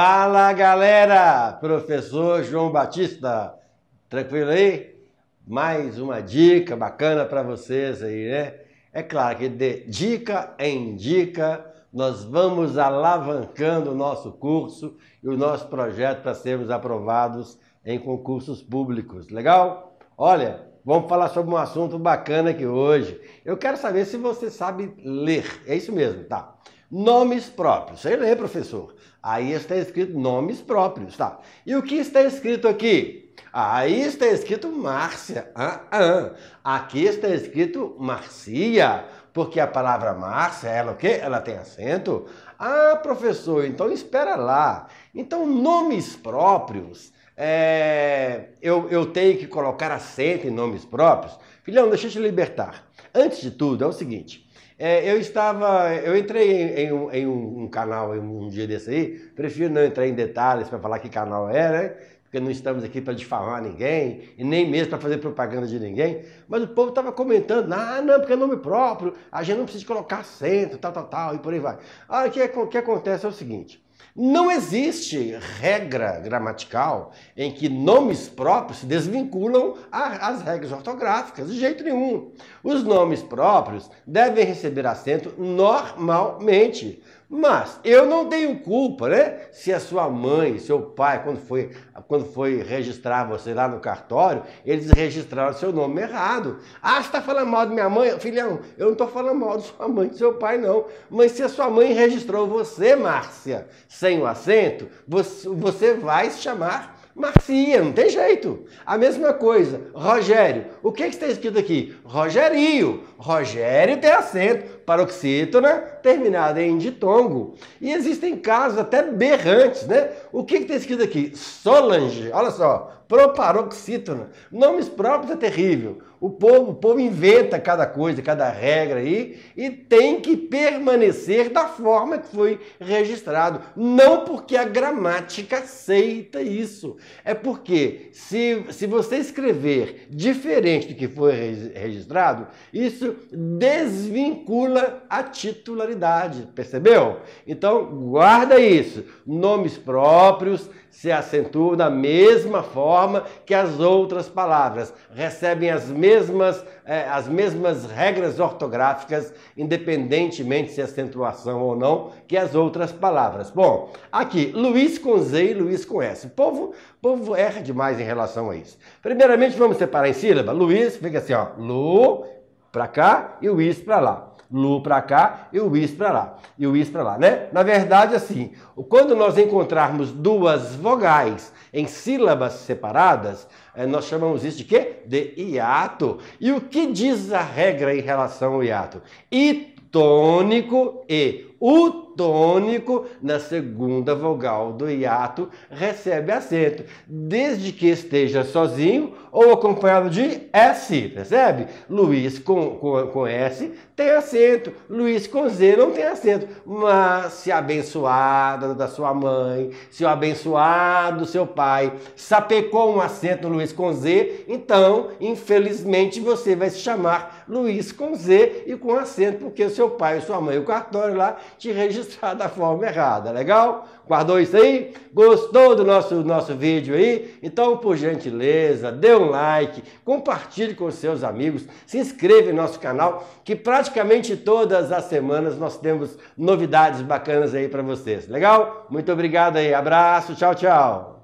Fala galera, professor João Batista, tranquilo aí? Mais uma dica bacana para vocês aí, né? É claro que de dica em dica nós vamos alavancando o nosso curso e o nosso projeto para sermos aprovados em concursos públicos, legal? Olha, vamos falar sobre um assunto bacana aqui hoje. Eu quero saber se você sabe ler, é isso mesmo, tá? Nomes próprios. Você lê, professor. Aí está escrito nomes próprios, tá? E o que está escrito aqui? Aí está escrito Márcia. Ah, ah. Aqui está escrito Marcia, porque a palavra Márcia, ela o quê? Ela tem acento. Ah, professor, então espera lá. Então, nomes próprios, é... eu, eu tenho que colocar acento em nomes próprios? Filhão, deixa eu te libertar. Antes de tudo, é o seguinte. É, eu estava, eu entrei em, em, em um, um, canal um, um dia desse aí, prefiro não entrar em detalhes para falar que canal era, é, né? Porque não estamos aqui para difamar ninguém, e nem mesmo para fazer propaganda de ninguém. Mas o povo estava comentando, ah, não, porque é nome próprio, a gente não precisa colocar acento, tal, tal, tal, e por aí vai. Ah, o que, que acontece é o seguinte, não existe regra gramatical em que nomes próprios se desvinculam às regras ortográficas, de jeito nenhum. Os nomes próprios devem receber acento normalmente. Mas eu não tenho culpa, né? Se a sua mãe, seu pai, quando foi, quando foi registrar você lá no cartório, eles registraram seu nome errado. Ah, você está falando mal de minha mãe? Filhão, eu não estou falando mal de sua mãe, de seu pai, não. Mas se a sua mãe registrou você, Márcia, sem o acento, você vai se chamar Marcia, não tem jeito. A mesma coisa, Rogério. O que, que está escrito aqui? Rogério. Rogério tem acento, paroxítona terminada em ditongo. E existem casos até berrantes, né? O que, que está escrito aqui? Solange. Olha só, proparoxítona. Nomes próprios é terrível. O povo, o povo inventa cada coisa, cada regra aí e tem que permanecer da forma que foi registrado. Não porque a gramática aceita isso. É porque se, se você escrever diferente do que foi registrado, isso desvincula a titularidade. Percebeu? Então, guarda isso. Nomes próprios se acentua da mesma forma que as outras palavras, recebem as mesmas, eh, as mesmas regras ortográficas, independentemente se acentuação ou não, que as outras palavras. Bom, aqui, Luiz com Z e Luiz com S. O povo, povo erra demais em relação a isso. Primeiramente, vamos separar em sílaba. Luiz fica assim, ó, Lu para cá e o is para lá. Lu para cá e o is para lá. E o is para lá, né? Na verdade, assim, quando nós encontrarmos duas vogais em sílabas separadas, eh, nós chamamos isso de quê? De hiato. E o que diz a regra em relação ao hiato? Itônico e o tônico na segunda vogal do hiato recebe acento, desde que esteja sozinho ou acompanhado de S, percebe? Luiz com, com, com S tem acento, Luiz com Z não tem acento, mas se abençoada da sua mãe, se o abençoado seu pai sapecou um acento Luiz com Z, então, infelizmente, você vai se chamar Luiz com Z e com acento, porque o seu pai e sua mãe, o cartório lá, te registrar da forma errada, legal? Guardou isso aí? Gostou do nosso, nosso vídeo aí? Então, por gentileza, dê um like, compartilhe com seus amigos, se inscreva em nosso canal, que praticamente todas as semanas nós temos novidades bacanas aí para vocês, legal? Muito obrigado aí, abraço, tchau, tchau!